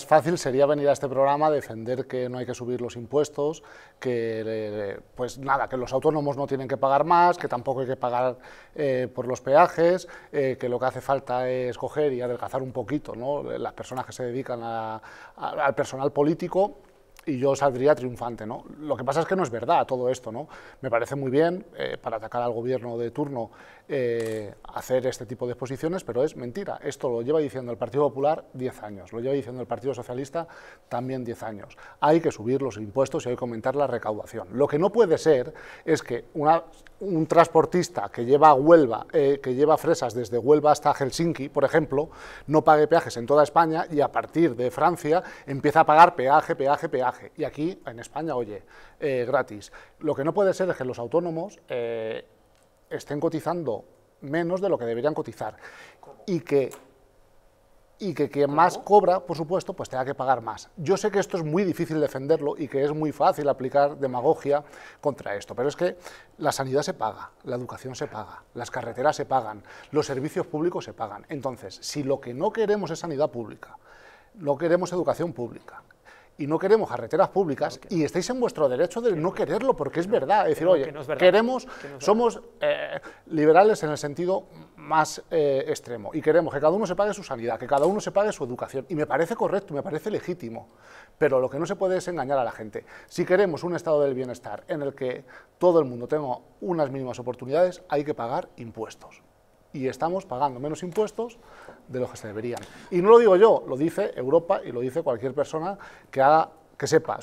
Fácil sería venir a este programa a defender que no hay que subir los impuestos, que eh, pues nada, que los autónomos no tienen que pagar más, que tampoco hay que pagar eh, por los peajes, eh, que lo que hace falta es coger y adelgazar un poquito ¿no? las personas que se dedican al personal político, y yo saldría triunfante. ¿no? Lo que pasa es que no es verdad todo esto. ¿no? Me parece muy bien eh, para atacar al gobierno de turno eh, hacer este tipo de exposiciones, pero es mentira. Esto lo lleva diciendo el Partido Popular 10 años, lo lleva diciendo el Partido Socialista también 10 años. Hay que subir los impuestos y hay que aumentar la recaudación. Lo que no puede ser es que un transportista que lleva Huelva, eh, que lleva fresas desde Huelva hasta Helsinki, por ejemplo, no pague peajes en toda España y a partir de Francia empieza a pagar peaje, peaje, peaje y aquí, en España, oye, eh, gratis. Lo que no puede ser es que los autónomos eh, estén cotizando menos de lo que deberían cotizar. Y que y que quien más cobra, por supuesto, pues tenga que pagar más. Yo sé que esto es muy difícil defenderlo y que es muy fácil aplicar demagogia contra esto, pero es que la sanidad se paga, la educación se paga, las carreteras se pagan, los servicios públicos se pagan. Entonces, si lo que no queremos es sanidad pública, no queremos educación pública y no queremos carreteras públicas y estáis en vuestro derecho de no quererlo porque es verdad. Es decir, oye, queremos, somos eh, liberales en el sentido más eh, extremo y queremos que cada uno se pague su sanidad, que cada uno se pague su educación. Y me parece correcto, me parece legítimo, pero lo que no se puede es engañar a la gente. Si queremos un estado del bienestar en el que todo el mundo tenga unas mínimas oportunidades, hay que pagar impuestos y estamos pagando menos impuestos de los que se deberían. Y no lo digo yo, lo dice Europa y lo dice cualquier persona que que sepa